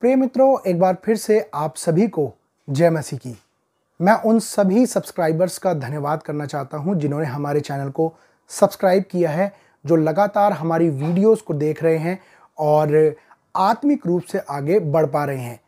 प्रिय मित्रों एक बार फिर से आप सभी को जय मसीह की मैं उन सभी सब्सक्राइबर्स का धन्यवाद करना चाहता हूं जिन्होंने हमारे चैनल को सब्सक्राइब किया है जो लगातार हमारी वीडियोस को देख रहे हैं और आत्मिक रूप से आगे बढ़ पा रहे हैं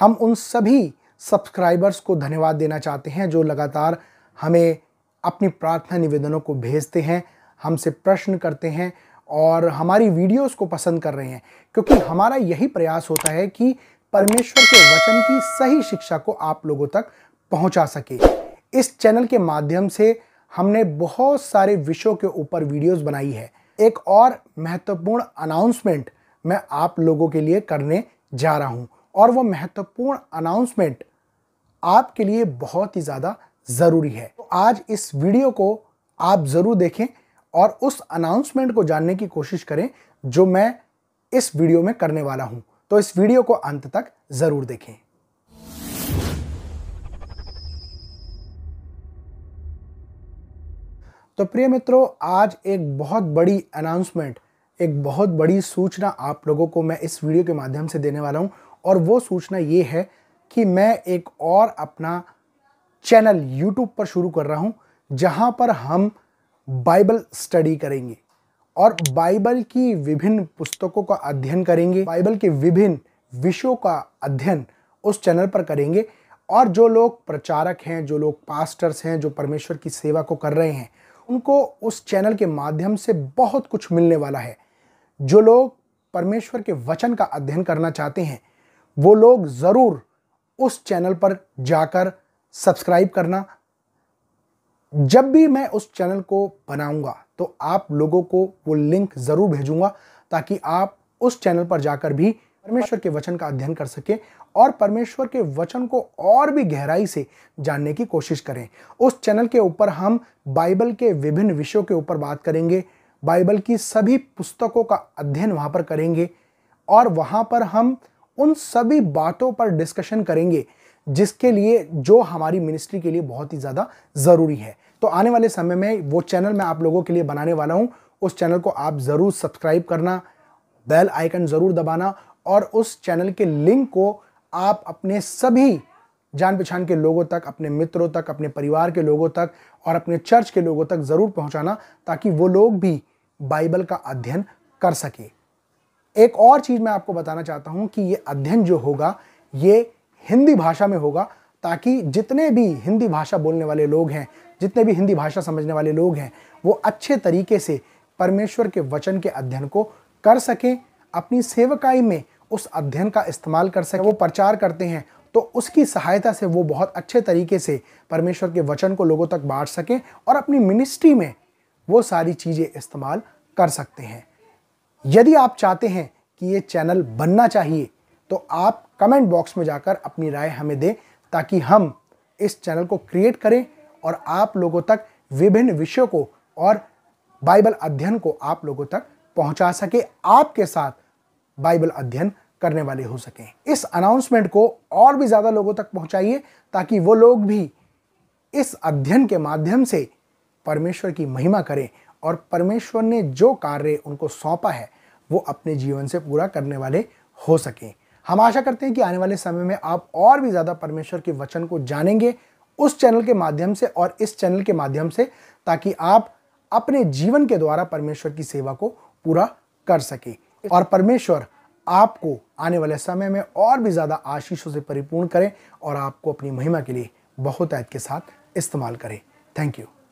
हम उन सभी सब्सक्राइबर्स को धन्यवाद देना चाहते हैं जो लगातार हमें अपनी प्रार्थना निवेदनों को भेजते हैं हमसे प्रश्न करते हैं और हमारी वीडियोस को पसंद कर रहे हैं क्योंकि हमारा यही प्रयास होता है कि परमेश्वर के वचन की सही शिक्षा को आप लोगों तक पहुंचा सके इस चैनल के माध्यम से हमने बहुत सारे विषयों के ऊपर वीडियोस बनाई है एक और महत्वपूर्ण अनाउंसमेंट मैं आप लोगों के लिए करने जा रहा हूं और वो महत्वपूर्ण अनाउंसमेंट आपके लिए बहुत ही ज़्यादा ज़रूरी है तो आज इस वीडियो को आप ज़रूर देखें और उस अनाउंसमेंट को जानने की कोशिश करें जो मैं इस वीडियो में करने वाला हूं तो इस वीडियो को अंत तक ज़रूर देखें तो प्रिय मित्रों आज एक बहुत बड़ी अनाउंसमेंट एक बहुत बड़ी सूचना आप लोगों को मैं इस वीडियो के माध्यम से देने वाला हूं और वो सूचना ये है कि मैं एक और अपना चैनल यूट्यूब पर शुरू कर रहा हूं जहां पर हम बाइबल स्टडी करेंगे और बाइबल की विभिन्न पुस्तकों का अध्ययन करेंगे बाइबल के विभिन्न विषयों का अध्ययन उस चैनल पर करेंगे और जो लोग प्रचारक हैं जो लोग पास्टर्स हैं जो परमेश्वर की सेवा को कर रहे हैं उनको उस चैनल के माध्यम से बहुत कुछ मिलने वाला है जो लोग परमेश्वर के वचन का अध्ययन करना चाहते हैं वो लोग ज़रूर उस चैनल पर जाकर सब्सक्राइब करना जब भी मैं उस चैनल को बनाऊंगा तो आप लोगों को वो लिंक ज़रूर भेजूंगा ताकि आप उस चैनल पर जाकर भी परमेश्वर के वचन का अध्ययन कर सकें और परमेश्वर के वचन को और भी गहराई से जानने की कोशिश करें उस चैनल के ऊपर हम बाइबल के विभिन्न विषयों के ऊपर बात करेंगे बाइबल की सभी पुस्तकों का अध्ययन वहाँ पर करेंगे और वहाँ पर हम उन सभी बातों पर डिस्कशन करेंगे जिसके लिए जो हमारी मिनिस्ट्री के लिए बहुत ही ज़्यादा ज़रूरी है तो आने वाले समय में वो चैनल मैं आप लोगों के लिए बनाने वाला हूँ उस चैनल को आप ज़रूर सब्सक्राइब करना बेल आइकन ज़रूर दबाना और उस चैनल के लिंक को आप अपने सभी जान पहचान के लोगों तक अपने मित्रों तक अपने परिवार के लोगों तक और अपने चर्च के लोगों तक ज़रूर पहुंचाना ताकि वो लोग भी बाइबल का अध्ययन कर सके एक और चीज़ मैं आपको बताना चाहता हूँ कि ये अध्ययन जो होगा ये हिंदी भाषा में होगा ताकि जितने भी हिंदी भाषा बोलने वाले लोग हैं जितने भी हिंदी भाषा समझने वाले लोग हैं वो अच्छे तरीके से परमेश्वर के वचन के अध्ययन को कर सकें अपनी सेवकाई में उस अध्ययन का इस्तेमाल कर सकें वो प्रचार करते हैं तो उसकी सहायता से वो बहुत अच्छे तरीके से परमेश्वर के वचन को लोगों तक बांट सकें और अपनी मिनिस्ट्री में वो सारी चीज़ें इस्तेमाल कर सकते हैं यदि आप चाहते हैं कि ये चैनल बनना चाहिए तो आप कमेंट बॉक्स में जाकर अपनी राय हमें दें ताकि हम इस चैनल को क्रिएट करें और आप लोगों तक विभिन्न विषयों को और बाइबल अध्ययन को आप लोगों तक पहुंचा सके आपके साथ बाइबल अध्ययन करने वाले हो सकें इस अनाउंसमेंट को और भी ज़्यादा लोगों तक पहुंचाइए ताकि वो लोग भी इस अध्ययन के माध्यम से परमेश्वर की महिमा करें और परमेश्वर ने जो कार्य उनको सौंपा है वो अपने जीवन से पूरा करने वाले हो सकें हम आशा करते हैं कि आने वाले समय में आप और भी ज़्यादा परमेश्वर के वचन को जानेंगे उस चैनल के माध्यम से और इस चैनल के माध्यम से ताकि आप अपने जीवन के द्वारा परमेश्वर की सेवा को पूरा कर सके और परमेश्वर आपको आने वाले समय में और भी ज़्यादा आशीषों से परिपूर्ण करें और आपको अपनी महिमा के लिए बहुत बहुतायत के साथ इस्तेमाल करें थैंक यू